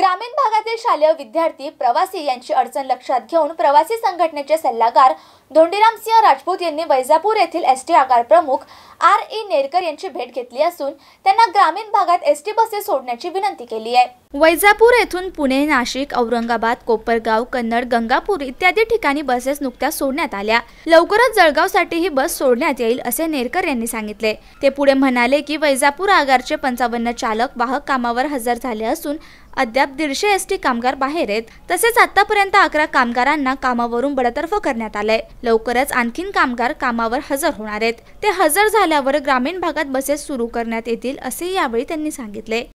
ग्रामीण भागातील शालेय विद्यार्थी प्रवासी यांची अडचण लक्षात घेऊन प्रवासी संघटनेचे सल्लागार धोंडीराम सिंह राजपूत यांनी वैजापूर येथील एस टी आगार प्रमुख आर ए नेरकर यांची भेट घेतली असून त्यांना ग्रामीण भागात एस टी बसेस सोडण्याची विनंती केली आहे वैजापूर येथून पुणे नाशिक औरंगाबाद कोपरगाव कन्नड गंगापूर इत्यादी ठिकाणी बसेस नुकत्याच सोडण्यात आल्या लवकरच साठी ही बस सोडण्यात येईल असे नेरकर यांनी सांगितले ते पुढे म्हणाले की वैजापूर आगारचे पंचावन्न चालक वाहक कामावर हजर झाले असून अद्याप दीडशे एस टी कामगार बाहेर आहेत तसेच आतापर्यंत अकरा कामगारांना कामावरून बडतर्फ करण्यात आलंय लवकरच आणखीन कामगार कामावर हजर होणार आहेत ते हजर झाल्यावर ग्रामीण भागात बसेस सुरू करण्यात येतील असे यावेळी त्यांनी सांगितले